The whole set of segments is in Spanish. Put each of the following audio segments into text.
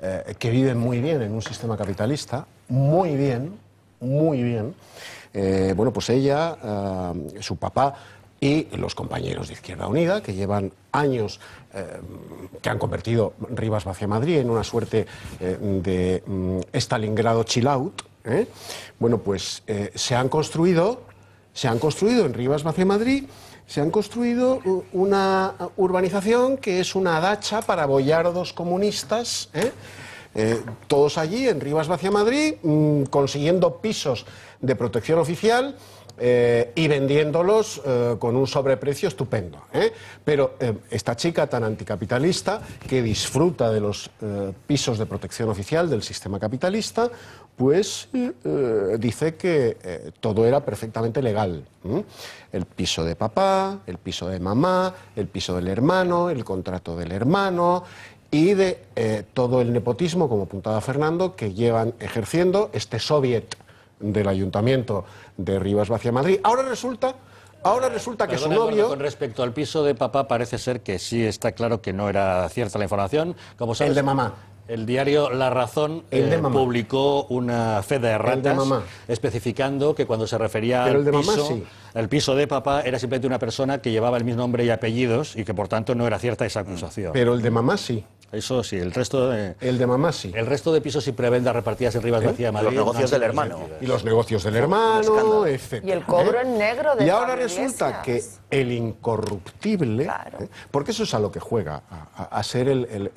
Eh, que viven muy bien en un sistema capitalista, muy bien, muy bien. Eh, bueno, pues ella, eh, su papá y los compañeros de Izquierda Unida, que llevan años que han convertido Rivas hacia Madrid en una suerte de mm, Stalingrado chill out, bueno, pues se han construido, se han construido en Rivas hacia Madrid se han construido una urbanización que es una dacha para boyardos comunistas. ¿eh? Eh, todos allí en Rivas Vacia Madrid, mm, consiguiendo pisos de protección oficial. Eh, y vendiéndolos eh, con un sobreprecio estupendo. Pero esta chica tan anticapitalista, que disfruta de los pisos de protección oficial del sistema capitalista, pues dice que todo era perfectamente legal. El piso de papá, el piso de mamá, el piso del hermano, el contrato del hermano, y de eh, todo el nepotismo, como apuntaba Fernando, que llevan ejerciendo este soviet del ayuntamiento de Rivas Vacia Madrid. Ahora resulta, ahora resulta que su novio... con respecto al piso de papá parece ser que sí está claro que no era cierta la información. Como el de mamá. El diario La Razón eh, publicó una fe de ratas especificando que cuando se refería al el de piso el piso de papá era simplemente una persona que llevaba el mismo nombre y apellidos y que por tanto no era cierta esa acusación. Pero el de mamá sí. Eso sí, el resto de... El de mamá sí. El resto de pisos y prebendas repartidas en Rivas ¿Eh? de Los negocios del hermano. Y los negocios del hermano, etc. Y el cobro ¿eh? en negro de Y ahora resulta que el incorruptible, ¿eh? porque eso es a lo que juega, a, ser el,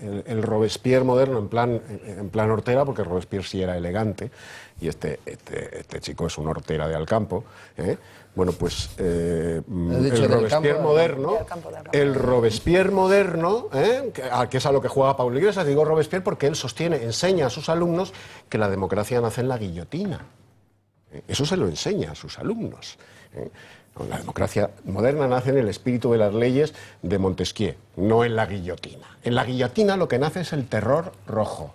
Robespierre moderno en plan, en plan hortera, porque Robespierre sí era elegante, y este, este, este chico es un hortera de Alcampo, bueno, pues el, Robespierre moderno, el Robespierre moderno, que, es a lo que juega Pablo Iglesias, digo Robespierre porque él sostiene, enseña a sus alumnos que la democracia nace en la guillotina. Eh, eso se lo enseña a sus alumnos. Eh. La democracia moderna nace en el espíritu de las leyes de Montesquieu, no en la guillotina. En la guillotina lo que nace es el terror rojo.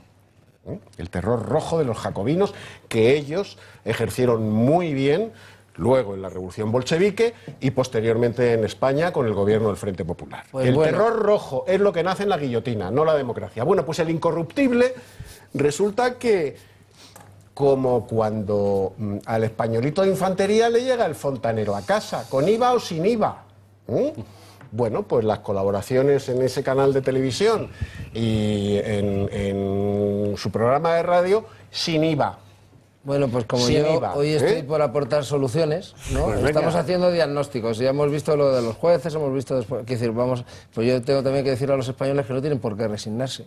Eh, el terror rojo de los jacobinos que ellos ejercieron muy bien luego en la revolución bolchevique y posteriormente en España con el gobierno del Frente Popular. Pues el terror rojo es lo que nace en la guillotina, no la democracia. Bueno, pues el incorruptible resulta que como cuando mm, al españolito de infantería le llega el fontanero a casa, con IVA o sin IVA. ¿eh? bueno, pues las colaboraciones en ese canal de televisión y en, su programa de radio sin IVA. Bueno, pues como yo hoy estoy ¿Eh? por aportar soluciones, ¿no? Pues Estamos haciendo diagnósticos, ya hemos visto lo de los jueces, hemos visto después, decir, vamos, pues yo tengo también que decir a los españoles que no tienen por qué resignarse.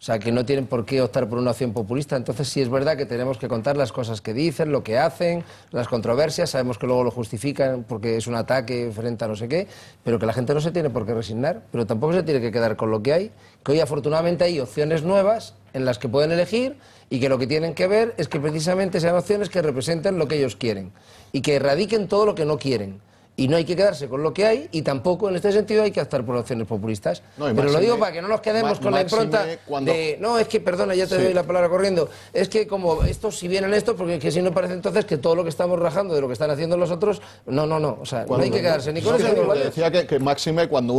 O sea, que no tienen por qué optar por una opción populista. Entonces sí es verdad que tenemos que contar las cosas que dicen, lo que hacen, las controversias. Sabemos que luego lo justifican porque es un ataque frente a no sé qué, pero que la gente no se tiene por qué resignar, pero tampoco se tiene que quedar con lo que hay. Que hoy afortunadamente hay opciones nuevas en las que pueden elegir y que lo que tienen que ver es que precisamente sean opciones que representen lo que ellos quieren y que erradiquen todo lo que no quieren y no hay que quedarse con lo que hay y tampoco en este sentido hay que optar por opciones populistas. Pero lo digo para que no nos quedemos con la impronta de... No, es que, perdona, ya te doy la palabra corriendo. Es que como esto, si vienen estos, porque es que si no parece entonces que todo lo que estamos rajando de lo que están haciendo los otros, no, no, no. O sea, no hay que quedarse ni con eso Decía que, máxime cuando